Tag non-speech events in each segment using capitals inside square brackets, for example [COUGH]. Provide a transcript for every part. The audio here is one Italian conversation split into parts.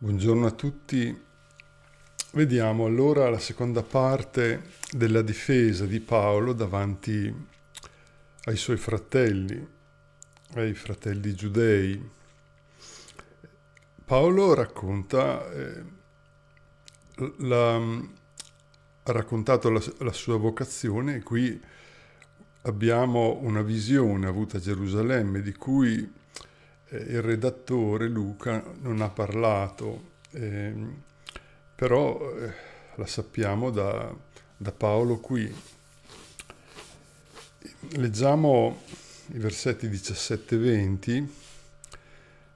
Buongiorno a tutti. Vediamo allora la seconda parte della difesa di Paolo davanti ai suoi fratelli, ai fratelli giudei. Paolo racconta, eh, la, ha raccontato la, la sua vocazione e qui abbiamo una visione avuta a Gerusalemme di cui eh, il redattore Luca non ha parlato, eh, però eh, la sappiamo da, da Paolo qui. Leggiamo i versetti 17-20.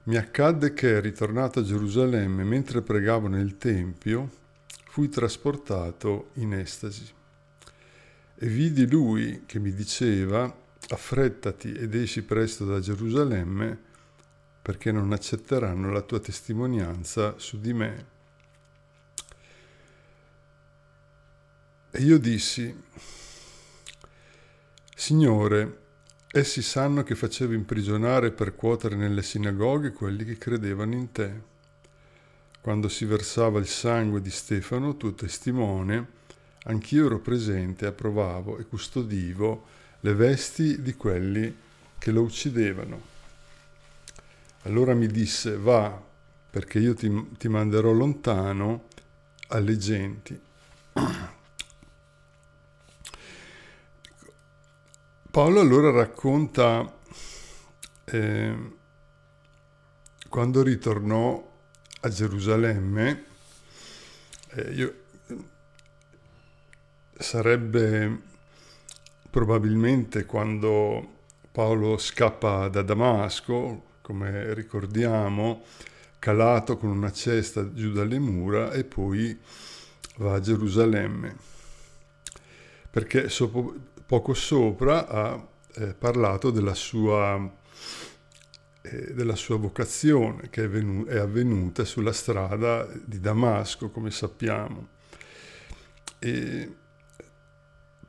Mi accadde che, ritornato a Gerusalemme, mentre pregavo nel Tempio, fui trasportato in estasi. E vidi lui che mi diceva, affrettati ed esci presto da Gerusalemme, perché non accetteranno la tua testimonianza su di me. E io dissi, Signore, essi sanno che facevo imprigionare e percuotere nelle sinagoghe quelli che credevano in te. Quando si versava il sangue di Stefano, tuo testimone, anch'io ero presente, approvavo e custodivo le vesti di quelli che lo uccidevano. Allora mi disse, va, perché io ti, ti manderò lontano alle genti. [CLEARS THROAT] Paolo allora racconta eh, quando ritornò a Gerusalemme, eh, io, sarebbe probabilmente quando Paolo scappa da Damasco, come ricordiamo, calato con una cesta giù dalle mura e poi va a Gerusalemme, perché so- poco sopra ha eh, parlato della sua, eh, della sua, vocazione che è, venu- è avvenuta sulla strada di Damasco, come sappiamo. E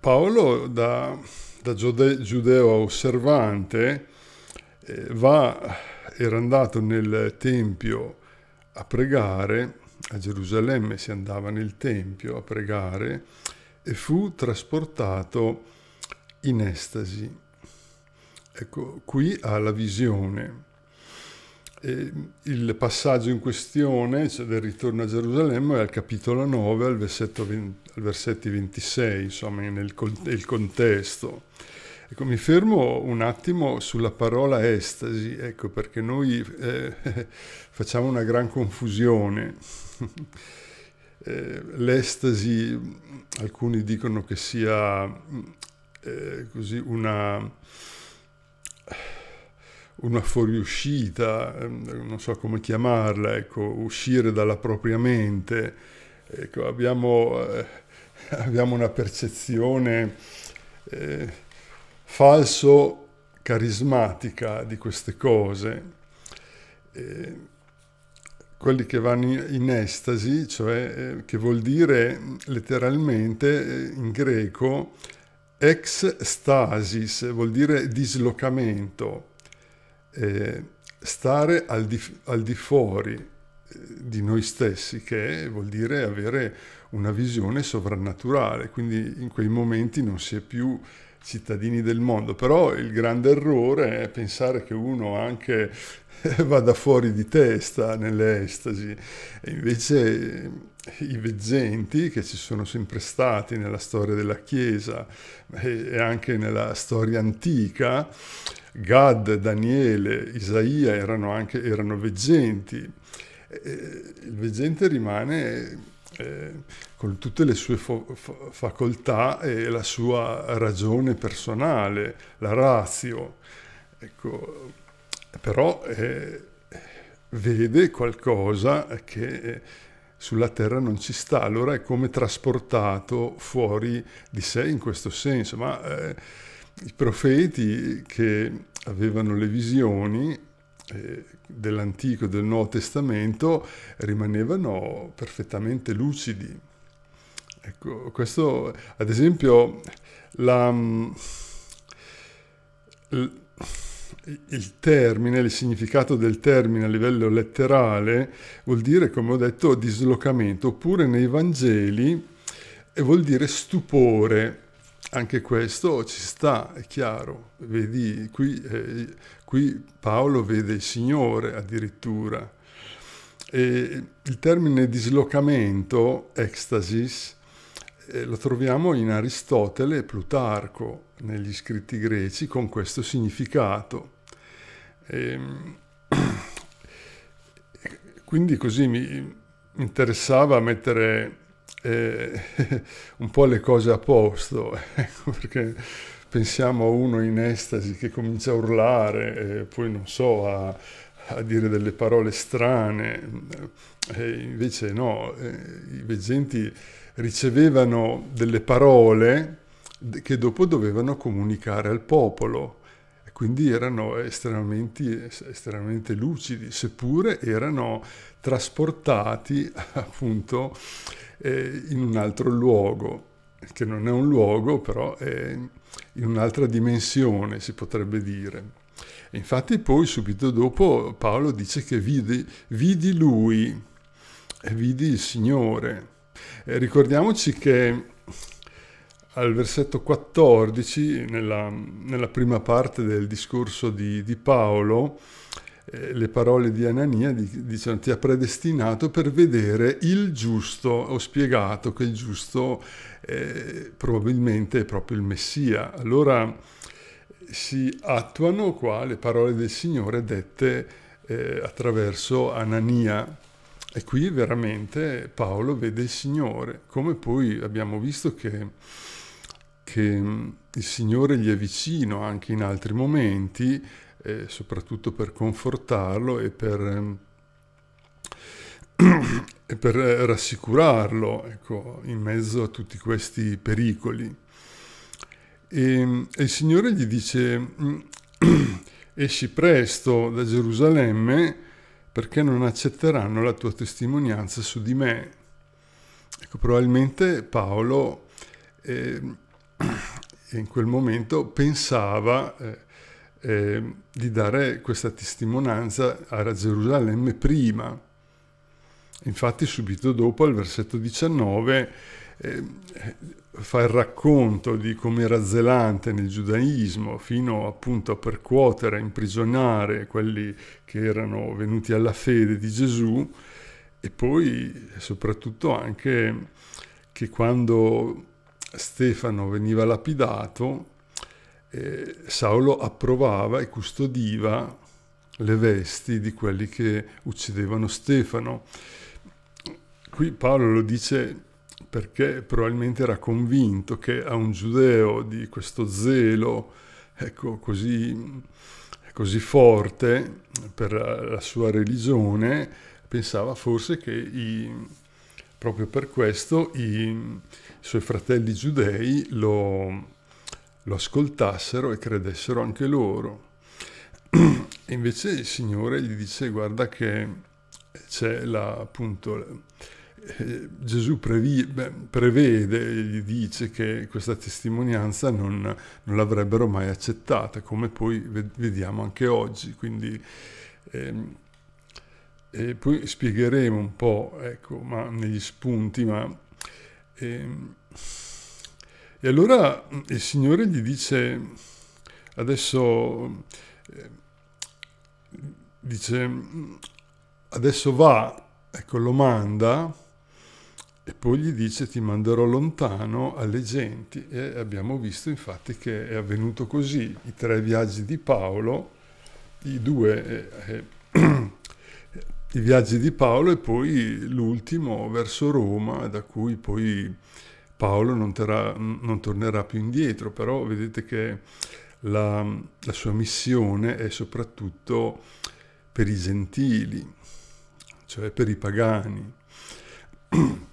Paolo da, da giude- giudeo osservante eh, va, era andato nel Tempio a pregare, a Gerusalemme si andava nel Tempio a pregare e fu trasportato in estasi. Ecco, qui ha la visione. E il passaggio in questione, cioè del ritorno a Gerusalemme, è al capitolo 9, al, 20, al versetto 26, insomma, nel, nel contesto. Ecco, mi fermo un attimo sulla parola estasi, ecco, perché noi eh, [LAUGHS] facciamo una gran confusione. [LAUGHS] Eh, l'estasi, alcuni dicono che sia eh, così una, una fuoriuscita, ehm, non so come chiamarla, ecco, uscire dalla propria mente. Ecco, abbiamo, eh, [LAUGHS] abbiamo una percezione eh, falso carismatica di queste cose. Eh, quelli che vanno in estasi, cioè eh, che vuol dire letteralmente eh, in greco ex stasis, vuol dire dislocamento, eh, stare al di, al di fuori eh, di noi stessi, che vuol dire avere una visione sovrannaturale, quindi in quei momenti non si è più cittadini del mondo, però il grande errore è pensare che uno anche [LAUGHS] vada fuori di testa nell'estasi e invece eh, i veggenti che ci sono sempre stati nella storia della Chiesa eh, e anche nella storia antica, Gad, Daniele, Isaia erano, anche, erano veggenti. Eh, il veggente rimane eh, con tutte le sue fo- f- facoltà e la sua ragione personale, la razio. Ecco, però eh, vede qualcosa che eh, sulla terra non ci sta, allora è come trasportato fuori di sé in questo senso, ma eh, i profeti che avevano le visioni eh, dell'Antico e del Nuovo Testamento rimanevano perfettamente lucidi. Ecco, questo, ad esempio, la, mm, il termine, il significato del termine a livello letterale vuol dire, come ho detto, dislocamento, oppure nei Vangeli eh, vuol dire stupore, anche questo ci sta, è chiaro. Vedi, qui eh, Qui Paolo vede il Signore addirittura. E il termine dislocamento, ecstasis, eh, lo troviamo in Aristotele e Plutarco negli scritti greci con questo significato. E, ehm, [CLEARS THROAT] quindi così mi interessava mettere eh, [LAUGHS] un po' le cose a posto, [LAUGHS] ecco, perché pensiamo a uno in estasi che comincia a urlare, eh, poi non so, a, a, dire delle parole strane, eh, invece no, eh, i veggenti ricevevano delle parole che dopo dovevano comunicare al popolo quindi erano estremamente, estremamente, lucidi, seppure erano trasportati [LAUGHS] appunto eh, in un altro luogo, che non è un luogo però è in un'altra dimensione, si potrebbe dire. Infatti poi subito dopo Paolo dice che vidi, vidi lui, vidi il Signore. Eh, ricordiamoci che al versetto 14, nella, nella, prima parte del discorso di, di Paolo, eh, le parole di Anania dicono ti ha predestinato per vedere il giusto, ho spiegato che il giusto eh, probabilmente è proprio il Messia. Allora si attuano qua le parole del Signore dette eh, attraverso Anania e qui veramente Paolo vede il Signore, come poi abbiamo visto che, che mm, il Signore gli è vicino anche in altri momenti eh, soprattutto per confortarlo e per, ehm, [CLEARS THROAT] e per eh, rassicurarlo ecco, in mezzo a tutti questi pericoli. E, ehm, e il Signore gli dice, [CLEARS THROAT] esci presto da Gerusalemme perché non accetteranno la tua testimonianza su di me. Ecco, probabilmente Paolo eh, [CLEARS THROAT] in quel momento pensava eh, eh, di dare questa testimonianza a Gerusalemme prima. Infatti subito dopo, al versetto 19, eh, fa il racconto di come era zelante nel giudaismo fino appunto a percuotere, a imprigionare quelli che erano venuti alla fede di Gesù e poi soprattutto anche che quando Stefano veniva lapidato eh, Saulo approvava e custodiva le vesti di quelli che uccidevano Stefano. Qui Paolo lo dice perché probabilmente era convinto che a un giudeo di questo zelo ecco, così, così forte per la sua religione, pensava forse che i, proprio per questo i suoi fratelli giudei lo, lo ascoltassero e credessero anche loro. E [CLEARS THROAT] invece il Signore gli dice guarda che c'è la, appunto, eh, Gesù previ, beh, prevede, gli dice che questa testimonianza non, non l'avrebbero mai accettata, come poi vediamo anche oggi. Quindi ehm, e poi spiegheremo un po', ecco, ma negli spunti, ma ehm, e allora mm, il Signore gli dice, adesso, eh, dice, mm, adesso va, ecco lo manda, e poi gli dice ti manderò lontano alle genti e abbiamo visto infatti che è avvenuto così. I tre viaggi di Paolo, i due, eh, eh, [CLEARS THROAT] i viaggi di Paolo e poi l'ultimo verso Roma da cui poi Paolo non, terrà, non tornerà più indietro, però vedete che la, la sua missione è soprattutto per i gentili, cioè per i pagani. [CLEARS THROAT]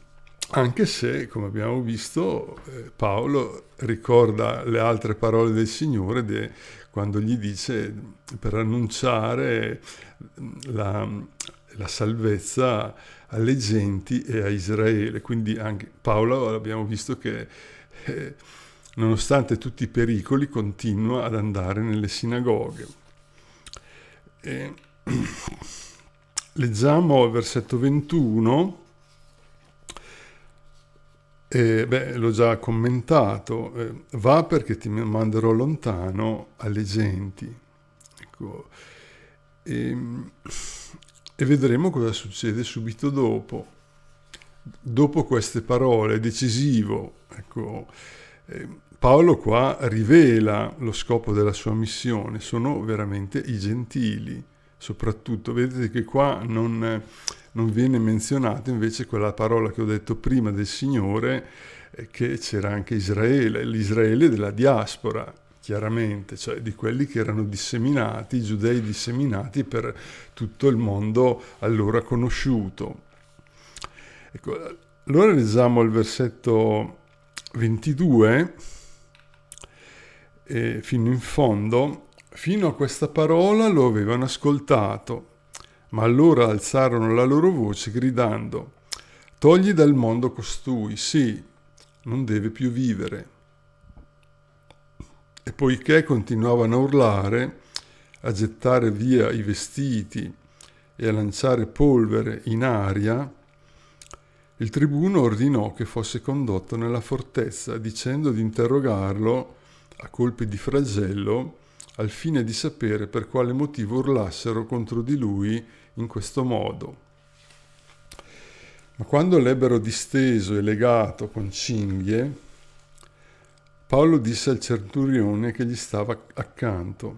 Anche se, come abbiamo visto, eh, Paolo ricorda le altre parole del Signore de, quando gli dice per annunciare la, la salvezza alle genti e a Israele. Quindi anche Paolo abbiamo visto che eh, nonostante tutti i pericoli continua ad andare nelle sinagoghe. E, [CLEARS THROAT] leggiamo il versetto 21. Eh, beh, l'ho già commentato, eh, va perché ti manderò lontano alle genti. Ecco. E, ehm, e vedremo cosa succede subito dopo. Dopo queste parole, decisivo, ecco, eh, Paolo qua rivela lo scopo della sua missione, sono veramente i gentili, soprattutto. Vedete che qua non, non viene menzionata invece quella parola che ho detto prima del Signore, eh, che c'era anche Israele, l'Israele della diaspora, chiaramente, cioè di quelli che erano disseminati, i giudei disseminati per tutto il mondo allora conosciuto. Ecco, allora leggiamo il versetto 22 eh, fino in fondo. Fino a questa parola lo avevano ascoltato, ma allora alzarono la loro voce gridando, togli dal mondo costui, sì, non deve più vivere e poiché continuavano a urlare, a gettare via i vestiti e a lanciare polvere in aria, il tribuno ordinò che fosse condotto nella fortezza, dicendo di interrogarlo a colpi di fragello, al fine di sapere per quale motivo urlassero contro di lui in questo modo. Ma quando l'ebbero disteso e legato con cinghie, Paolo disse al centurione che gli stava accanto,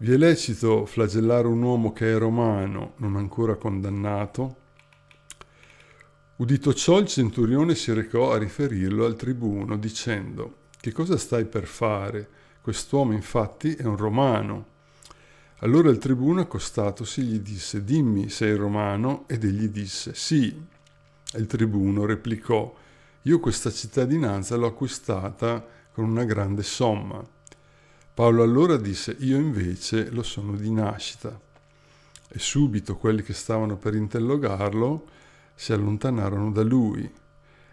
vi è lecito flagellare un uomo che è romano, non ancora condannato? Udito ciò, il centurione si recò a riferirlo al tribuno, dicendo, Che cosa stai per fare? Quest'uomo infatti è un romano. Allora il tribuno accostatosi gli disse, Dimmi, sei romano? Ed egli disse, Sì. E il tribuno replicò, io questa cittadinanza l'ho acquistata con una grande somma. Paolo allora disse, io invece lo sono di nascita. E subito quelli che stavano per interrogarlo si allontanarono da lui.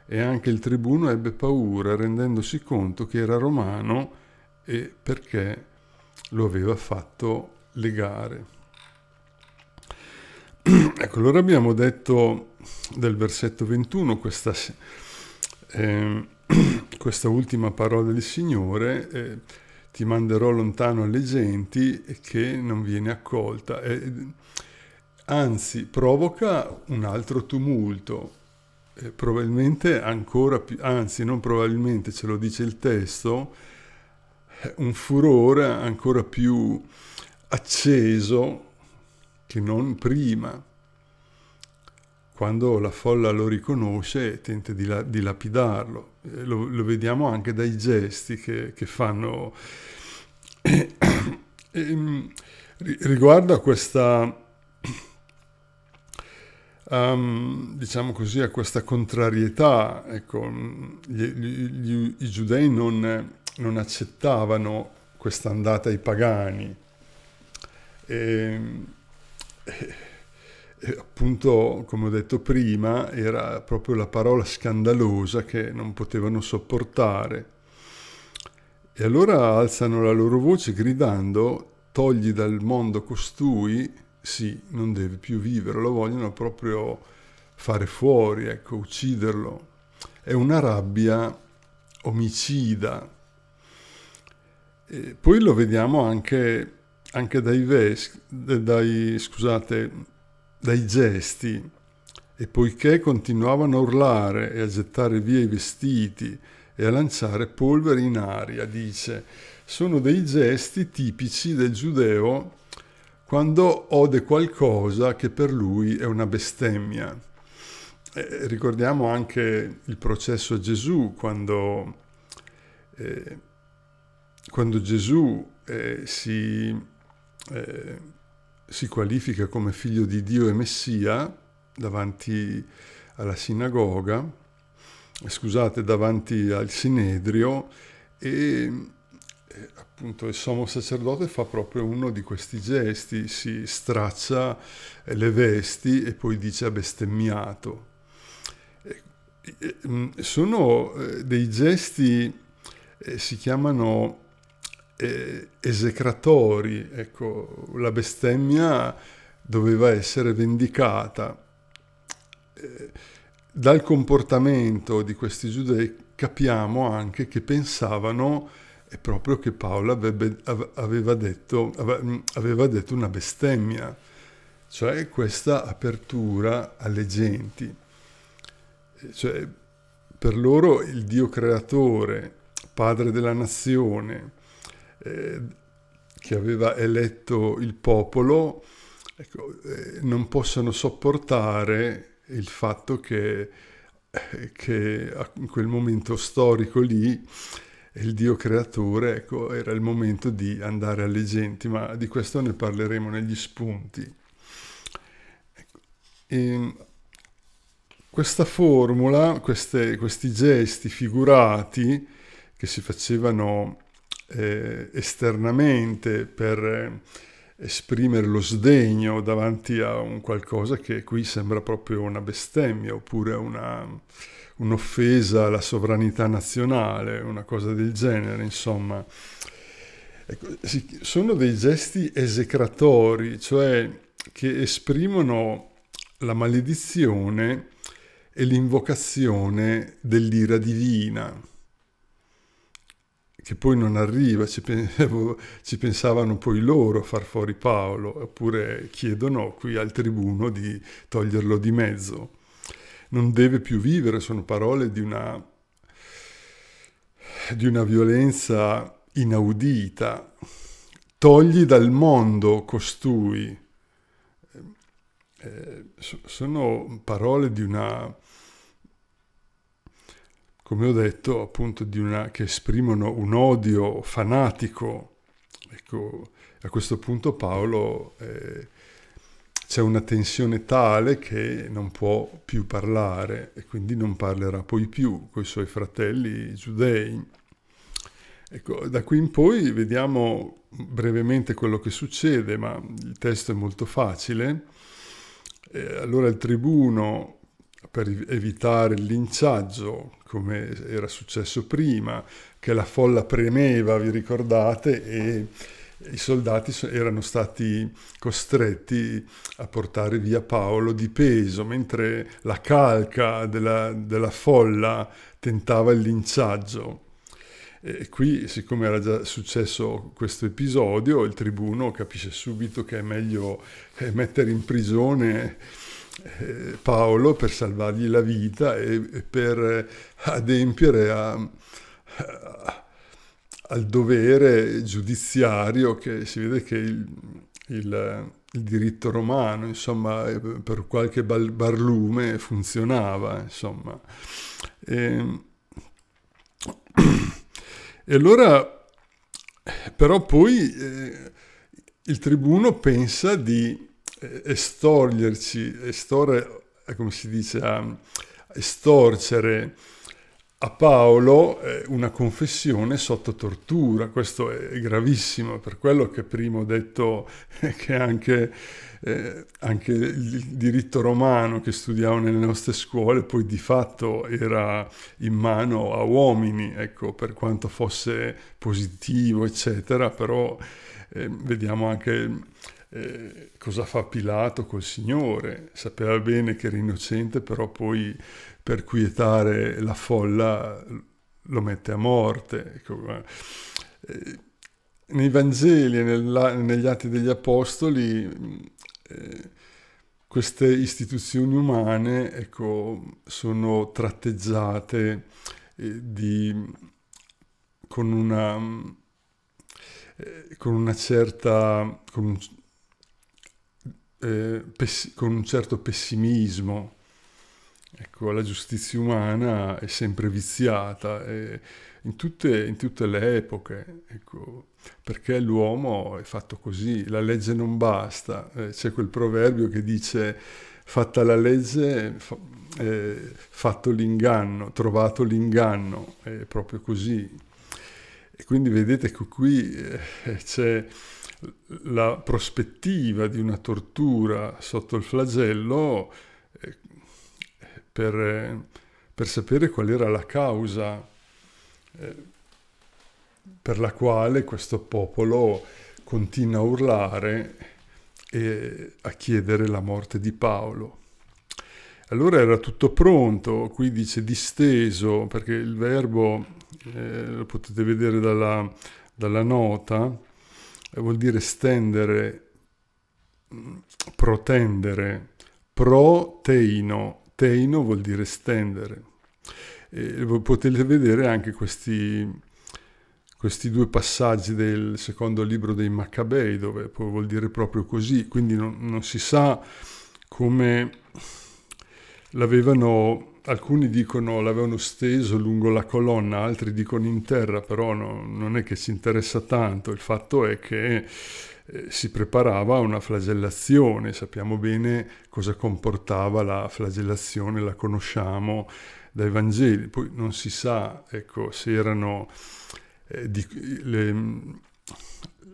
E anche il tribuno ebbe paura, rendendosi conto che era romano e perché lo aveva fatto legare. [CLEARS THROAT] Ecco, allora abbiamo detto del versetto 21 questa, eh, [CLEARS THROAT] questa ultima parola del Signore, eh, ti manderò lontano alle genti che non viene accolta. Eh, anzi, provoca un altro tumulto, eh, probabilmente ancora più, anzi non probabilmente, ce lo dice il testo, un furore ancora più acceso che non prima quando la folla lo riconosce tenta di, la, di lapidarlo. Eh, lo, lo, vediamo anche dai gesti che, che fanno. [COUGHS] E, ehm, riguardo a questa, um, diciamo così, a questa contrarietà, ecco, mm, gli, gli, i giudei non, non accettavano questa andata ai pagani. E, ehm, eh, eh, appunto, come ho detto prima, era proprio la parola scandalosa che non potevano sopportare. E allora alzano la loro voce gridando, togli dal mondo costui, sì, non deve più vivere, lo vogliono proprio fare fuori, ecco, ucciderlo. È una rabbia omicida. E poi lo vediamo anche, anche dai, ves- dai, scusate, dai gesti e poiché continuavano a urlare e a gettare via i vestiti e a lanciare polvere in aria, dice, sono dei gesti tipici del giudeo quando ode qualcosa che per lui è una bestemmia. Eh, ricordiamo anche il processo a Gesù, quando, eh, quando Gesù eh, si eh, si qualifica come figlio di Dio e Messia davanti alla sinagoga, scusate, davanti al Sinedrio e eh, appunto il sommo sacerdote fa proprio uno di questi gesti, si straccia le vesti e poi dice ha ah, bestemmiato. Mm, sono eh, dei gesti, eh, si chiamano eh, esecratori, ecco, la bestemmia doveva essere vendicata. Eh, dal comportamento di questi giudei capiamo anche che pensavano è proprio che Paolo avrebbe, aveva, detto, mm, aveva detto una bestemmia, cioè questa apertura alle genti. Cioè, per loro il Dio creatore, padre della nazione, eh, che aveva eletto il popolo, ecco, eh, non possono sopportare il fatto che, eh, che in quel momento storico lì il Dio creatore ecco, era il momento di andare alle genti, ma di questo ne parleremo negli spunti. Ecco. Ehm, questa formula, queste, questi gesti figurati che si facevano eh, esternamente per eh, esprimere lo sdegno davanti a un qualcosa che qui sembra proprio una bestemmia oppure un'offesa alla sovranità nazionale, una cosa del genere, insomma. Ecco, sono dei gesti esecratori, cioè che esprimono la maledizione e l'invocazione dell'ira divina che poi non arriva, ci, [LAUGHS] ci pensavano poi loro a far fuori Paolo, oppure chiedono qui al tribuno di toglierlo di mezzo. Non deve più vivere, sono parole di una, di una violenza inaudita. Togli dal mondo costui. Eh, sono parole di una come ho detto, appunto, di una, che esprimono un odio fanatico. Ecco, a questo punto Paolo eh, c'è una tensione tale che non può più parlare e quindi non parlerà poi più con i suoi fratelli giudei. Ecco, da qui in poi vediamo brevemente quello che succede, ma il testo è molto facile. Eh, allora il tribuno per evitare il linciaggio, come era successo prima, che la folla premeva, vi ricordate, e i soldati erano stati costretti a portare via Paolo di peso, mentre la calca della, della folla tentava il linciaggio. E qui, siccome era già successo questo episodio, il tribuno capisce subito che è meglio eh, mettere in prigione eh, Paolo per salvargli la vita e per eh, adempiere a, a, al dovere giudiziario che si vede che il, il, il diritto romano, insomma, eh, per qualche barlume funzionava, insomma. E, e allora, però poi eh, il tribuno pensa di estorgerci, estorre, eh, come si dice, a estorcere a Paolo eh, una confessione sotto tortura, questo è gravissimo, per quello che prima ho detto eh, che anche, eh, anche il diritto romano che studiavo nelle nostre scuole poi di fatto era in mano a uomini, ecco, per quanto fosse positivo, eccetera, però eh, vediamo anche eh, cosa fa Pilato col Signore. Sapeva bene che era innocente, però poi per quietare la folla lo mette a morte. Ecco, eh, nei Vangeli e negli Atti degli Apostoli eh, queste istituzioni umane ecco, sono tratteggiate eh, di, con, una, eh, con, una certa, con, eh, con un certo pessimismo. Ecco, la giustizia umana è sempre viziata eh, in, tutte, in, tutte, le epoche, ecco, perché l'uomo è fatto così, la legge non basta. Eh, c'è quel proverbio che dice fatta la legge, fa, eh, fatto l'inganno, trovato l'inganno, è proprio così. E quindi vedete che qui eh, c'è la prospettiva di una tortura sotto il flagello eh, per, eh, per sapere qual era la causa eh, per la quale questo popolo continua a urlare e a chiedere la morte di Paolo. Allora era tutto pronto, qui dice disteso, perché il verbo eh, lo potete vedere dalla, dalla nota, vuol dire stendere, protendere, proteino, teino vuol dire stendere. E potete vedere anche questi, questi due passaggi del secondo libro dei Maccabei, dove vuol dire proprio così, quindi non, non si sa come l'avevano alcuni dicono l'avevano steso lungo la colonna, altri dicono in terra, però no, non è che si interessa tanto, il fatto è che eh, si preparava a una flagellazione, sappiamo bene cosa comportava la flagellazione, la conosciamo dai Vangeli, poi non si sa ecco, se erano eh, di, le,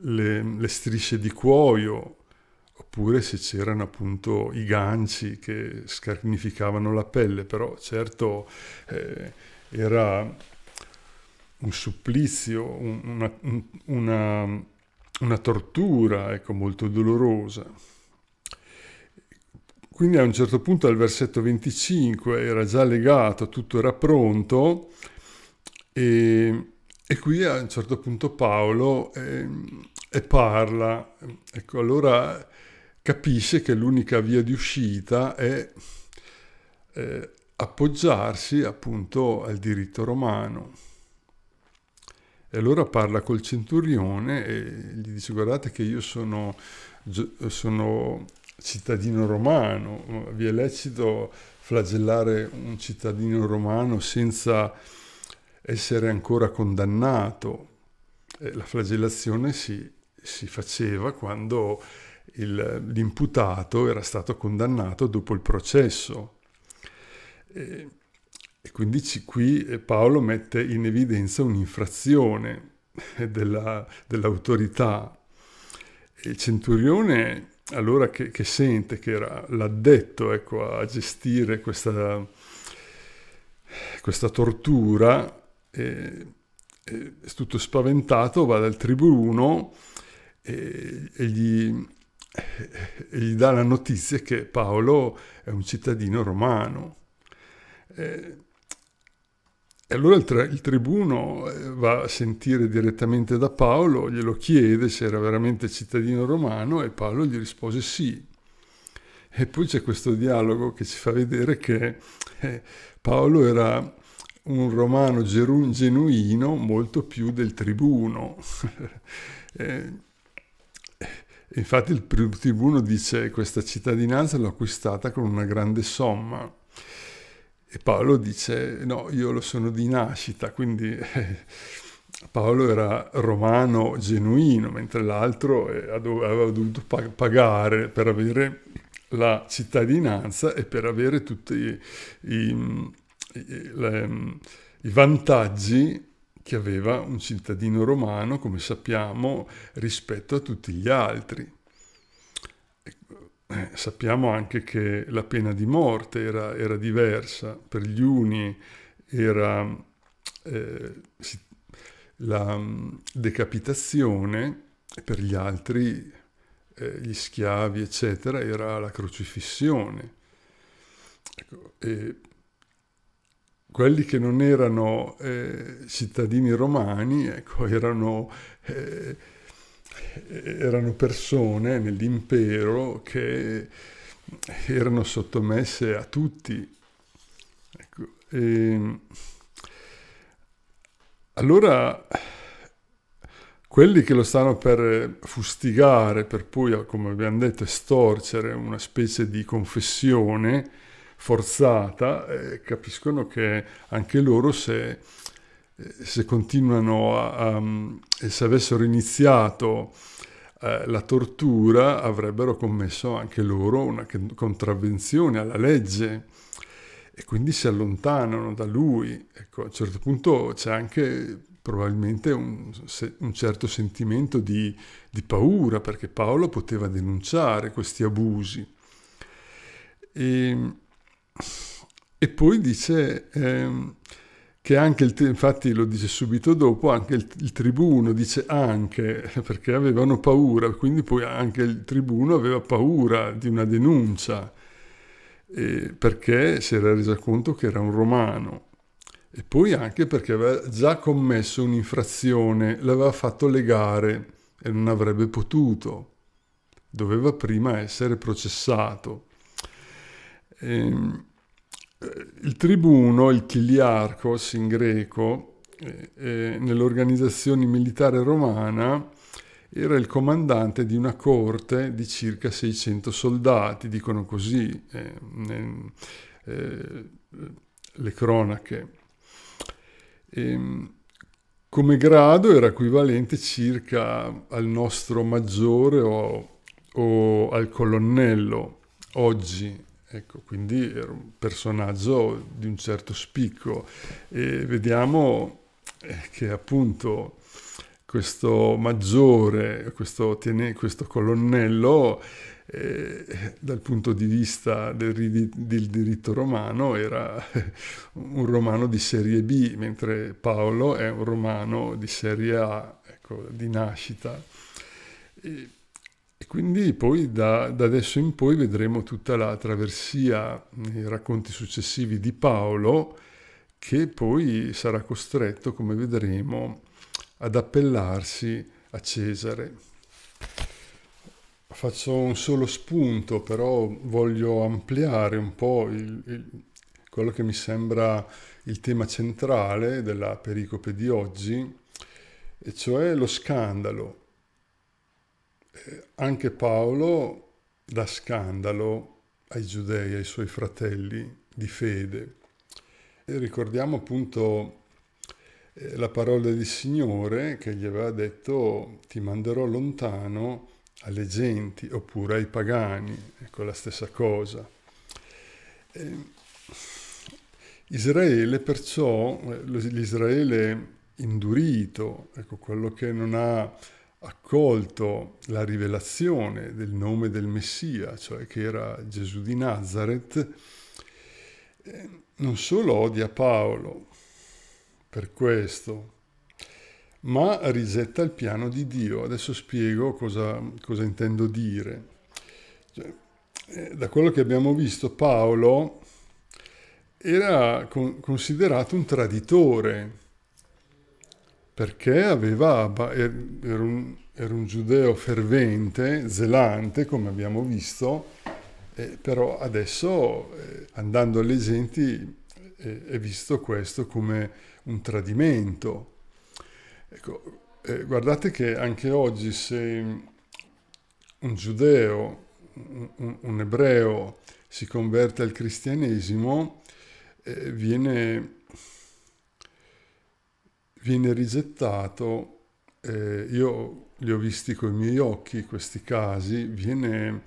le, le strisce di cuoio oppure se c'erano appunto i ganci che scarnificavano la pelle, però certo eh, era un supplizio, una, una, una, tortura ecco, molto dolorosa. Quindi a un certo punto al versetto 25 era già legato, tutto era pronto e, e qui a un certo punto Paolo... Eh, e parla. Ecco, allora capisce che l'unica via di uscita è eh, appoggiarsi appunto al diritto romano. E allora parla col centurione e gli dice guardate che io sono, sono cittadino romano, vi è lecito flagellare un cittadino romano senza essere ancora condannato. Eh, la flagellazione si, si faceva quando il, l'imputato era stato condannato dopo il processo. E, e quindi qui eh, Paolo mette in evidenza un'infrazione eh, della, dell'autorità. Il centurione allora che, che, sente che era l'addetto ecco, a gestire questa, questa tortura, eh, eh, tutto spaventato, va dal tribuno e, e gli, e eh, gli dà la notizia che Paolo è un cittadino romano. Eh, e allora il, tra, il, tribuno eh, va a sentire direttamente da Paolo, glielo chiede se era veramente cittadino romano e Paolo gli rispose sì. E poi c'è questo dialogo che ci fa vedere che Paolo era un romano gerun, genuino molto più del tribuno. [LAUGHS] eh, Infatti il tribuno dice questa cittadinanza l'ho acquistata con una grande somma. E Paolo dice no, io lo sono di nascita, quindi eh, Paolo era romano genuino, mentre l'altro aveva dovuto pagare per avere la cittadinanza e per avere tutti i, i, le, i vantaggi che aveva un cittadino romano, come sappiamo, rispetto a tutti gli altri. Eh, sappiamo anche che la pena di morte era, era diversa, per gli uni era eh, la mm, decapitazione, per gli altri, eh, gli schiavi, eccetera, era la crocifissione. Ecco, e quelli che non erano eh, cittadini romani, ecco, erano, eh, erano, persone nell'impero che erano sottomesse a tutti. Ecco, e, ehm, allora, quelli che lo stanno per fustigare, per poi, come abbiamo detto, estorcere una specie di confessione, forzata, eh, capiscono che anche loro se, eh, se continuano a, a, e se avessero iniziato eh, la tortura avrebbero commesso anche loro una contravvenzione alla legge e quindi si allontanano da lui. Ecco, a un certo punto c'è anche probabilmente un, un certo sentimento di, di, paura perché Paolo poteva denunciare questi abusi. E, ehm, e poi dice ehm, che anche il, infatti lo dice subito dopo, anche il, il, tribuno dice anche, [LAUGHS] perché avevano paura, quindi poi anche il tribuno aveva paura di una denuncia, eh, perché si era resa conto che era un romano. E poi anche perché aveva già commesso un'infrazione, l'aveva fatto legare e non avrebbe potuto. Doveva prima essere processato. Ehm, il tribuno, il chiliarcos in greco, eh, eh, nell'organizzazione militare romana era il comandante di una corte di circa 600 soldati, dicono così eh, le cronache. E, ehm, come grado era equivalente circa al nostro maggiore o, o al colonnello oggi Ecco, quindi era un personaggio di un certo spicco e vediamo eh, che appunto questo maggiore, questo, tene, questo colonnello, eh, dal punto di vista del, del, diritto romano, era [LAUGHS] un romano di serie B, mentre Paolo è un romano di serie A, ecco, di nascita. E, e quindi poi da, da adesso in poi vedremo tutta la traversia, i racconti successivi di Paolo, che poi sarà costretto, come vedremo, ad appellarsi a Cesare. Faccio un solo spunto, però voglio ampliare un po' il, il, quello che mi sembra il tema centrale della pericope di oggi, e cioè lo scandalo. Eh, anche Paolo dà scandalo ai giudei, ai suoi fratelli di fede. E ricordiamo appunto eh, la parola del Signore che gli aveva detto ti manderò lontano alle genti oppure ai pagani, ecco la stessa cosa. Eh, Israele perciò, eh, l'Israele indurito, ecco quello che non ha accolto la rivelazione del nome del Messia, cioè che era Gesù di Nazareth, eh, non solo odia Paolo per questo, ma rigetta il piano di Dio. Adesso spiego cosa, cosa intendo dire. Cioè, eh, da quello che abbiamo visto, Paolo era considerato un traditore perché aveva, er, era, un, era un giudeo fervente, zelante, come abbiamo visto, eh, però adesso eh, andando alle genti eh, è visto questo come un tradimento. Ecco, eh, guardate che anche oggi se un giudeo, un, un ebreo si converte al cristianesimo, eh, viene viene rigettato, eh, io li ho visti con i miei occhi questi casi, viene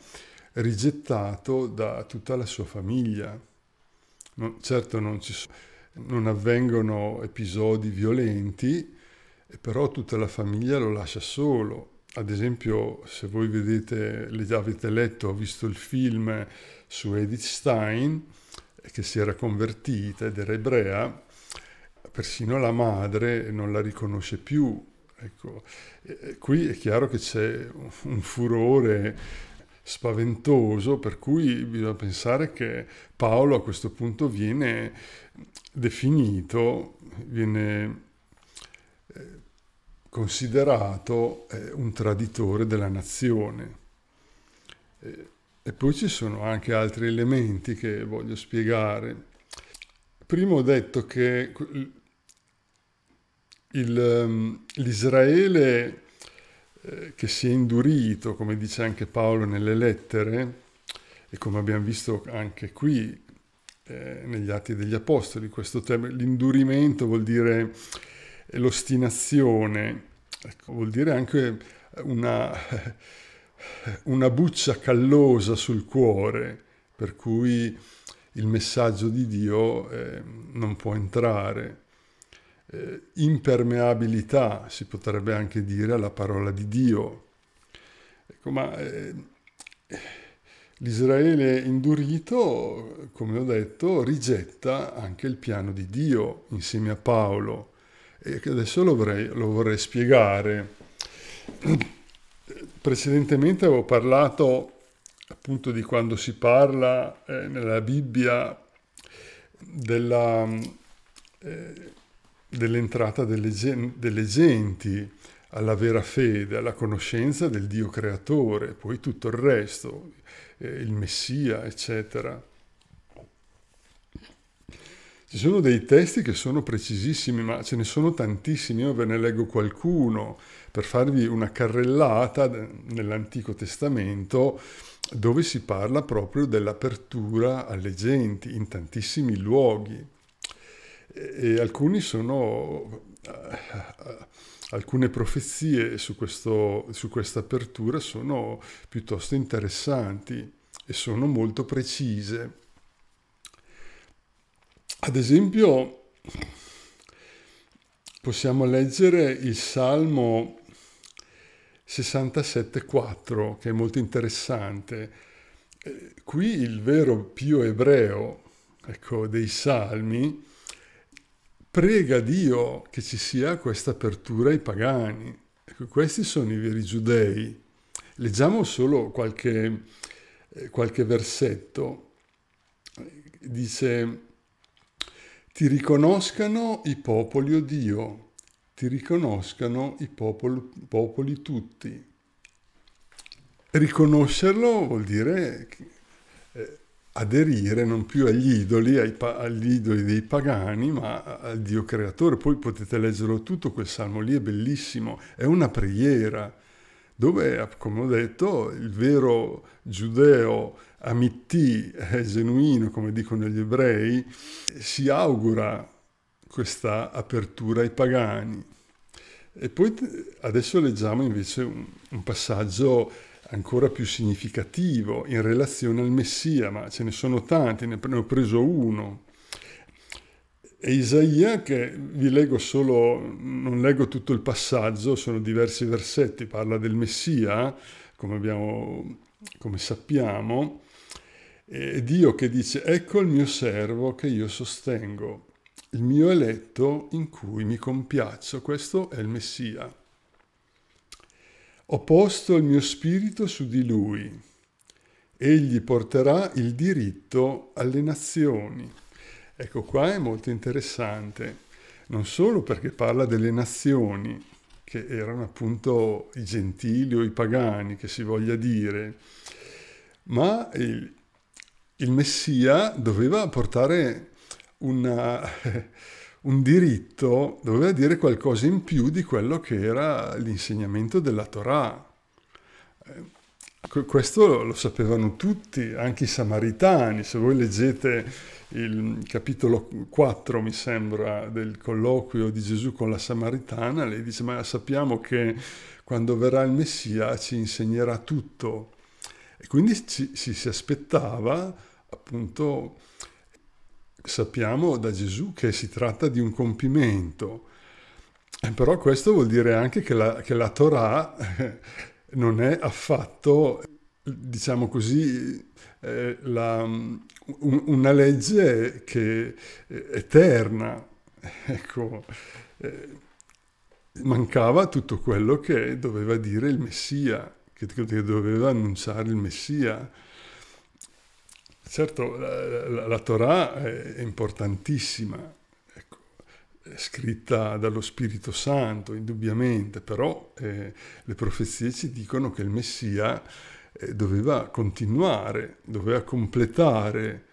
rigettato da tutta la sua famiglia. Non, certo non, ci so, non avvengono episodi violenti, però tutta la famiglia lo lascia solo. Ad esempio, se voi vedete, avete letto, ho visto il film su Edith Stein, eh, che si era convertita ed era ebrea, persino la madre non la riconosce più. Ecco, qui è chiaro che c'è un furore spaventoso, per cui bisogna pensare che Paolo a questo punto viene definito, viene eh, considerato eh, un traditore della nazione. E poi ci sono anche altri elementi che voglio spiegare. Primo ho detto che il, ehm, l'Israele eh, che si è indurito, come dice anche Paolo nelle lettere, e come abbiamo visto anche qui eh, negli Atti degli Apostoli, questo termine, l'indurimento vuol dire l'ostinazione, ecco, vuol dire anche una, [LAUGHS] una buccia callosa sul cuore, per cui il messaggio di Dio eh, non può entrare eh, impermeabilità, si potrebbe anche dire, alla parola di Dio. Ecco, ma eh, l'Israele indurito, come ho detto, rigetta anche il piano di Dio insieme a Paolo, e adesso lo vorrei, lo vorrei spiegare. Precedentemente avevo parlato appunto di quando si parla eh, nella Bibbia della, eh, dell'entrata delle, gen- delle genti alla vera fede, alla conoscenza del Dio creatore, poi tutto il resto, eh, il Messia, eccetera. Ci sono dei testi che sono precisissimi, ma ce ne sono tantissimi, io ve ne leggo qualcuno per farvi una carrellata nell'Antico Testamento dove si parla proprio dell'apertura alle genti in tantissimi luoghi e alcuni sono eh, alcune profezie su, su questa apertura sono piuttosto interessanti e sono molto precise. Ad esempio possiamo leggere il Salmo 67.4 che è molto interessante. Eh, qui il vero Pio ebreo ecco, dei Salmi prega Dio che ci sia questa apertura ai pagani. Ecco, questi sono i veri giudei. Leggiamo solo qualche, eh, qualche versetto. Dice, ti riconoscano i popoli, o oh Dio, ti riconoscano i popol, popoli tutti. Riconoscerlo vuol dire eh, aderire non più agli idoli, agli idoli dei pagani, ma al Dio creatore. Poi potete leggerlo tutto, quel salmo lì è bellissimo, è una preghiera dove, come ho detto, il vero giudeo amittì eh, genuino, come dicono gli ebrei, si augura questa apertura ai pagani. E poi adesso leggiamo invece un, un passaggio ancora più significativo in relazione al Messia, ma ce ne sono tanti, ne ho preso uno. E Isaia, che vi leggo solo, non leggo tutto il passaggio, sono diversi versetti, parla del Messia, come, abbiamo, come sappiamo, e Dio che dice, ecco il mio servo che io sostengo, il mio eletto in cui mi compiaccio, questo è il Messia. Ho posto il mio spirito su di lui. Egli porterà il diritto alle nazioni. Ecco qua è molto interessante, non solo perché parla delle nazioni, che erano appunto i gentili o i pagani, che si voglia dire, ma il, il Messia doveva portare una... [LAUGHS] un diritto doveva dire qualcosa in più di quello che era l'insegnamento della Torah. Eh, questo lo sapevano tutti, anche i samaritani. Se voi leggete il capitolo 4, mi sembra, del colloquio di Gesù con la samaritana, lei dice, ma sappiamo che quando verrà il Messia ci insegnerà tutto. E quindi ci, ci si aspettava appunto sappiamo da Gesù che si tratta di un compimento. Eh, però questo vuol dire anche che la, che la Torah eh, non è affatto, diciamo così, eh, la, un, una legge che è eterna. Ecco, eh, mancava tutto quello che doveva dire il Messia, che, che doveva annunciare il Messia. Certo, la, la, la Torah è importantissima, ecco, è scritta dallo Spirito Santo, indubbiamente, però eh, le profezie ci dicono che il Messia eh, doveva continuare, doveva completare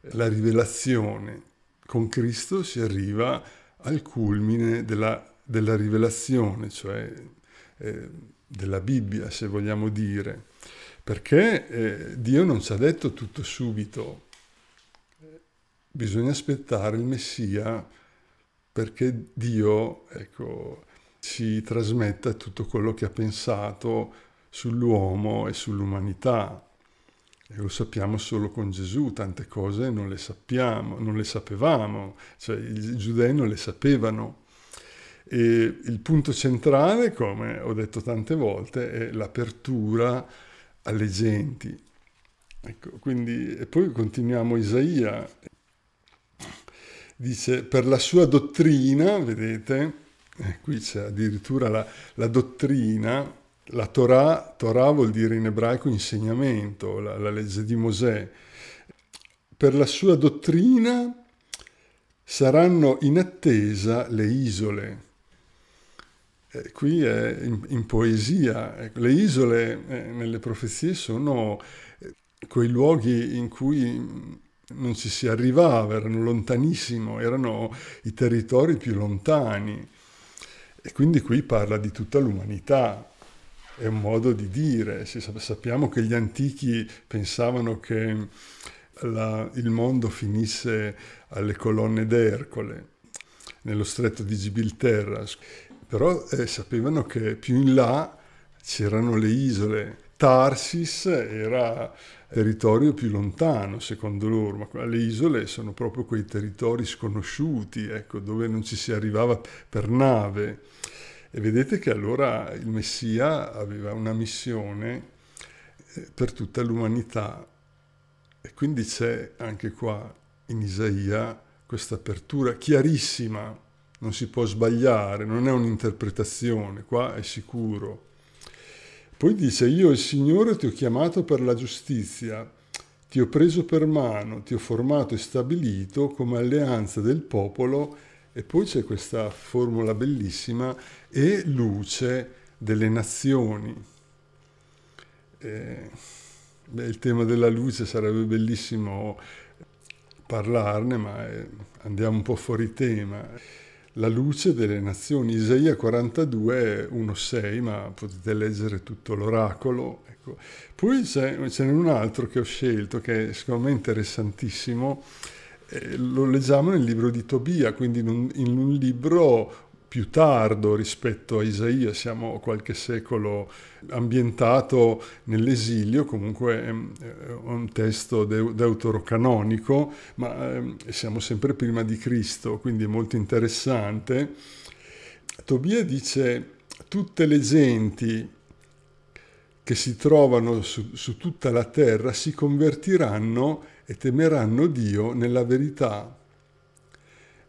la rivelazione. Con Cristo si arriva al culmine della, della rivelazione, cioè eh, della Bibbia, se vogliamo dire perché eh, Dio non ci ha detto tutto subito, bisogna aspettare il Messia perché Dio ecco, ci trasmetta tutto quello che ha pensato sull'uomo e sull'umanità. E lo sappiamo solo con Gesù, tante cose non le sappiamo, non le sapevamo, cioè i giudei non le sapevano. E il punto centrale, come ho detto tante volte, è l'apertura alle genti. Ecco, quindi, e poi continuiamo Isaia, dice per la sua dottrina, vedete, eh, qui c'è addirittura la, la, dottrina, la Torah, Torah vuol dire in ebraico insegnamento, la, la legge di Mosè, per la sua dottrina saranno in attesa le isole. Eh, qui è in, in, poesia. Ecco, le isole eh, nelle profezie sono eh, quei luoghi in cui mm, non ci si arrivava, erano lontanissimo, erano i territori più lontani. E quindi qui parla di tutta l'umanità, è un modo di dire. Sappiamo che gli antichi pensavano che mm, la, il mondo finisse alle colonne d'Ercole, nello stretto di Gibilterra però eh, sapevano che più in là c'erano le isole. Tarsis era territorio più lontano, secondo loro, ma le isole sono proprio quei territori sconosciuti, ecco, dove non ci si arrivava per nave. E vedete che allora il Messia aveva una missione eh, per tutta l'umanità. E quindi c'è anche qua in Isaia questa apertura chiarissima non si può sbagliare, non è un'interpretazione, qua è sicuro. Poi dice, io il Signore ti ho chiamato per la giustizia, ti ho preso per mano, ti ho formato e stabilito come alleanza del popolo, e poi c'è questa formula bellissima, e luce delle nazioni. Eh, beh, il tema della luce sarebbe bellissimo parlarne, ma eh, andiamo un po' fuori tema la luce delle nazioni. Isaia 42, 1,6, ma potete leggere tutto l'oracolo. Ecco. Poi c'è, ce un altro che ho scelto, che è, secondo me interessantissimo, eh, lo leggiamo nel libro di Tobia, quindi in un, in un libro più tardo rispetto a Isaia, siamo qualche secolo ambientato nell'esilio, comunque ehm, è un testo deuterocanonico, ma ehm, siamo sempre prima di Cristo, quindi è molto interessante. Tobia dice tutte le genti che si trovano su, su tutta la terra si convertiranno e temeranno Dio nella verità.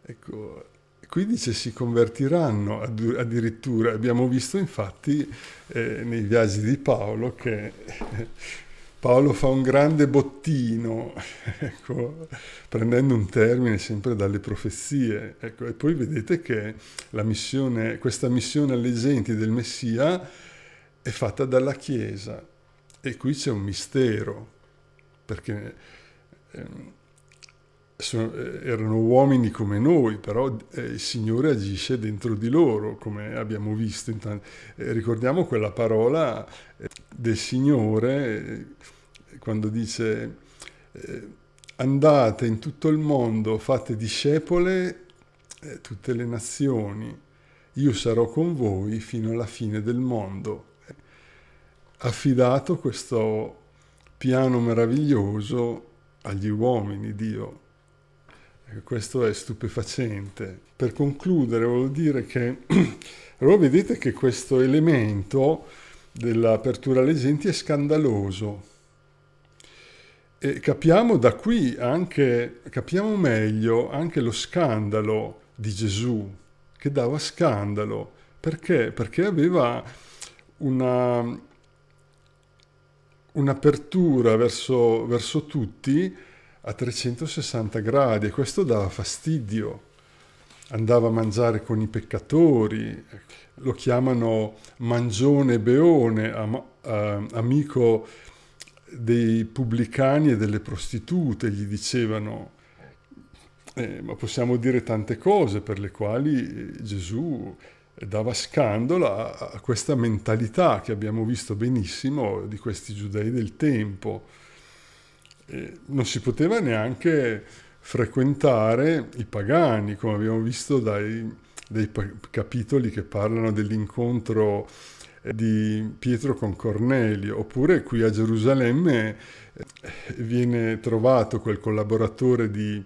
Ecco, Qui dice si convertiranno addirittura, abbiamo visto infatti eh, nei viaggi di Paolo che [LAUGHS] Paolo fa un grande bottino, [LAUGHS] ecco, prendendo un termine sempre dalle profezie. Ecco, e poi vedete che missione, questa missione alle genti del Messia è fatta dalla Chiesa. E qui c'è un mistero, perché ehm, eh, erano uomini come noi, però eh, il Signore agisce dentro di loro, come abbiamo visto. Eh, ricordiamo quella parola del Signore quando dice andate in tutto il mondo, fate discepole tutte le nazioni, io sarò con voi fino alla fine del mondo. Affidato questo piano meraviglioso agli uomini, Dio Ecco, questo è stupefacente. Per concludere, voglio dire che [CLEARS THROAT] allora vedete che questo elemento dell'apertura alle genti è scandaloso. E capiamo da qui anche, capiamo meglio anche lo scandalo di Gesù, che dava scandalo. Perché? Perché aveva un'apertura verso, verso tutti a 360 gradi e questo dava fastidio. Andava a mangiare con i peccatori, lo chiamano mangione beone, am eh, amico dei pubblicani e delle prostitute, gli dicevano. Eh, ma possiamo dire tante cose per le quali Gesù dava scandalo a questa mentalità che abbiamo visto benissimo di questi giudei del tempo. Eh, non si poteva neanche frequentare i pagani, come abbiamo visto dai, dai capitoli che parlano dell'incontro eh, di Pietro con Cornelio, oppure qui a Gerusalemme eh, viene trovato quel collaboratore di,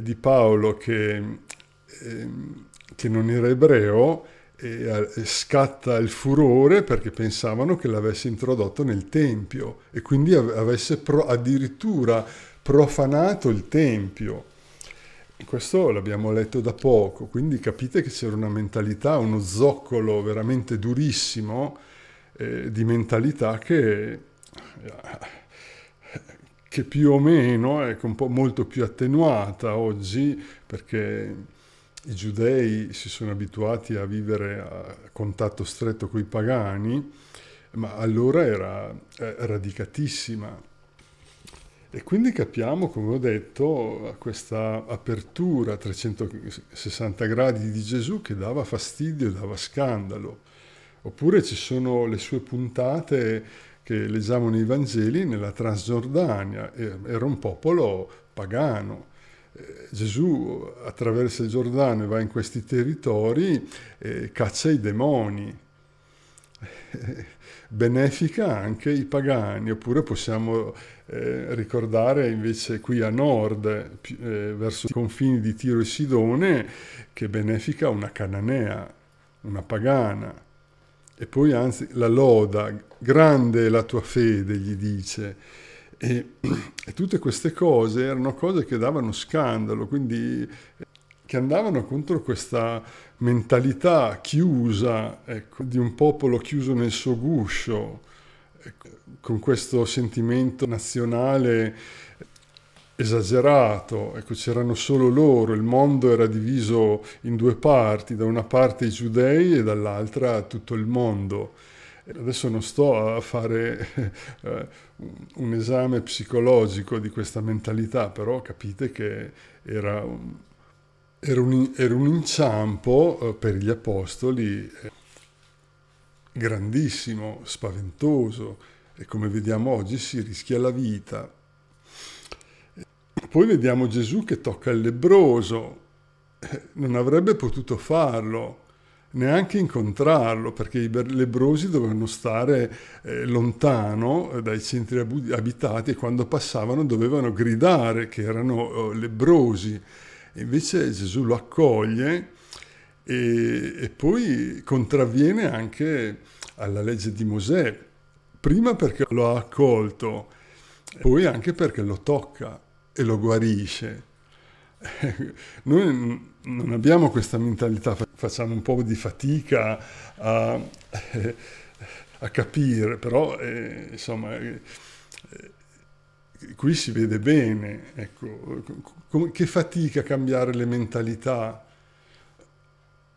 di Paolo che, ehm, che, non era ebreo e scatta il furore perché pensavano che l'avesse introdotto nel Tempio e quindi avesse pro, addirittura profanato il Tempio. Questo l'abbiamo letto da poco, quindi capite che c'era una mentalità, uno zoccolo veramente durissimo eh, di mentalità che, che più o meno è molto più attenuata oggi perché i giudei si sono abituati a vivere a contatto stretto con i pagani, ma allora era eh, radicatissima. E quindi capiamo, come ho detto, questa apertura a 360 gradi di Gesù che dava fastidio, dava scandalo. Oppure ci sono le sue puntate che leggiamo nei Vangeli nella Transgiordania, era un popolo pagano eh, Gesù attraversa il Giordano e va in questi territori, e eh, caccia i demoni, eh, benefica anche i pagani, oppure possiamo eh, ricordare invece qui a nord, eh, verso i confini di Tiro e Sidone, che benefica una cananea, una pagana. E poi anzi la loda, grande è la tua fede, gli dice, e, e, tutte queste cose erano cose che davano scandalo, quindi che andavano contro questa mentalità chiusa ecco, di un popolo chiuso nel suo guscio, ecco, con questo sentimento nazionale esagerato, ecco, c'erano solo loro, il mondo era diviso in due parti, da una parte i giudei e dall'altra tutto il mondo. Adesso non sto a fare [LAUGHS] eh, un esame psicologico di questa mentalità, però capite che era un, era un, era un inciampo eh, per gli apostoli eh, grandissimo, spaventoso e come vediamo oggi si rischia la vita. Poi vediamo Gesù che tocca il lebroso, non avrebbe potuto farlo neanche incontrarlo, perché i lebrosi dovevano stare eh, lontano eh, dai centri abitati e quando passavano dovevano gridare che erano eh, oh, lebrosi. Invece Gesù lo accoglie e, e poi contravviene anche alla legge di Mosè, prima perché lo ha accolto, poi anche perché lo tocca e lo guarisce. [LAUGHS] Noi non abbiamo questa mentalità, facciamo un po' di fatica a, a capire, però eh, insomma eh, qui si vede bene, ecco, che fatica cambiare le mentalità.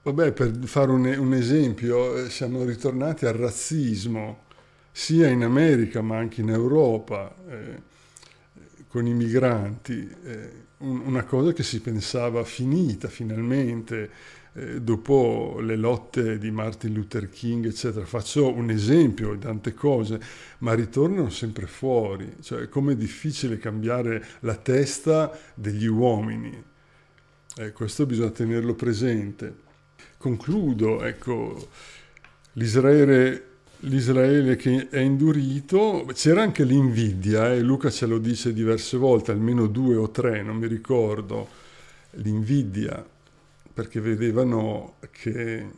Vabbè, per fare un, un esempio, eh, siamo ritornati al razzismo, sia in America ma anche in Europa. Eh, con i migranti, eh, un, una cosa che si pensava finita finalmente eh, dopo le lotte di Martin Luther King, eccetera. Faccio un esempio di tante cose, ma ritornano sempre fuori, cioè come è difficile cambiare la testa degli uomini. Eh, questo bisogna tenerlo presente. Concludo, ecco, l'Israele l'Israele che è indurito, c'era anche l'invidia, e eh? Luca ce lo dice diverse volte, almeno due o tre, non mi ricordo, l'invidia, perché vedevano che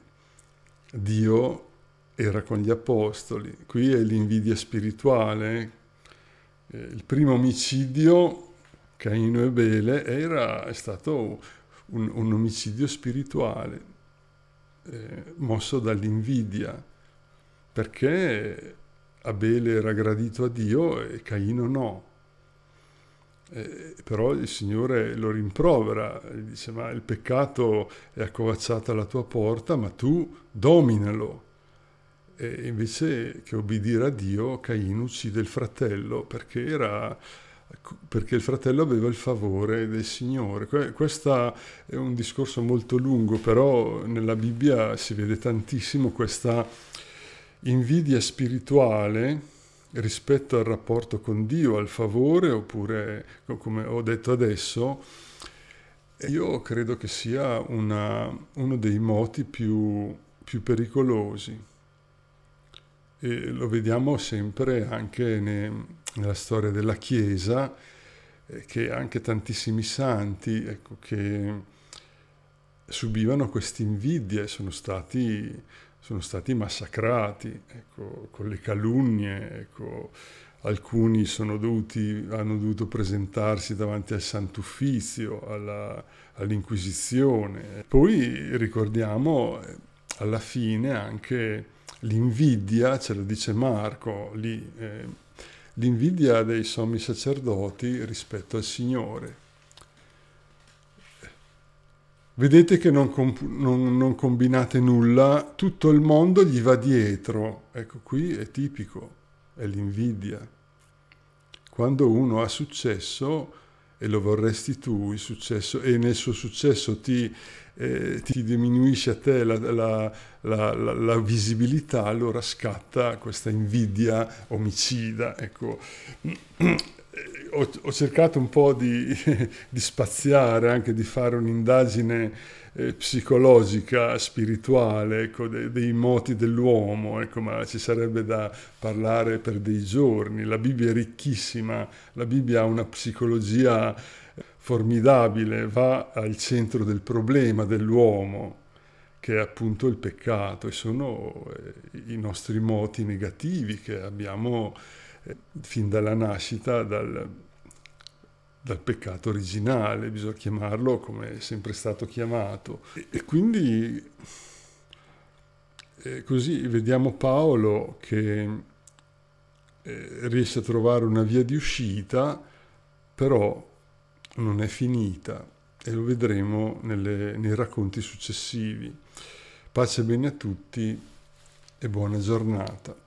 Dio era con gli apostoli. Qui è l'invidia spirituale. Eh, il primo omicidio, Caino e Bele, era, è stato un, un omicidio spirituale, eh, mosso dall'invidia perché Abele era gradito a Dio e Caino no. Eh, però il Signore lo rimprovera, dice ma il peccato è accovacciato alla tua porta, ma tu dominalo. E invece che obbedire a Dio, Caino uccide il fratello perché, era, perché il fratello aveva il favore del Signore. Questo è un discorso molto lungo, però nella Bibbia si vede tantissimo questa invidia spirituale rispetto al rapporto con Dio, al favore, oppure, come ho detto adesso, io credo che sia una, uno dei moti più, più, pericolosi. E lo vediamo sempre anche ne, nella storia della Chiesa, eh, che anche tantissimi santi ecco, che subivano questa invidia e sono stati sono stati massacrati ecco, con le calunnie, ecco. alcuni dovuti, hanno dovuto presentarsi davanti al Sant'Uffizio, alla, all'Inquisizione. Poi ricordiamo eh, alla fine anche l'invidia, ce lo dice Marco lì, eh, l'invidia dei sommi sacerdoti rispetto al Signore vedete che non, non, non, combinate nulla, tutto il mondo gli va dietro. Ecco qui è tipico, è l'invidia. Quando uno ha successo, e lo vorresti tu, il successo, e nel suo successo ti, eh, ti diminuisce a te la, la, la, la, visibilità, allora scatta questa invidia omicida. Ecco ho, ho, cercato un po' di, [LAUGHS] di, spaziare, anche di fare un'indagine eh, psicologica, spirituale, ecco, dei, dei, moti dell'uomo, ecco, ma ci sarebbe da parlare per dei giorni. La Bibbia è ricchissima, la Bibbia ha una psicologia formidabile, va al centro del problema dell'uomo che è appunto il peccato e sono eh, i nostri moti negativi che abbiamo eh, fin dalla nascita dal, dal peccato originale, bisogna chiamarlo come è sempre stato chiamato. E, e quindi eh, così vediamo Paolo che eh, riesce a trovare una via di uscita, però non è finita e lo vedremo nelle, nei racconti successivi. Pace e bene a tutti e buona giornata.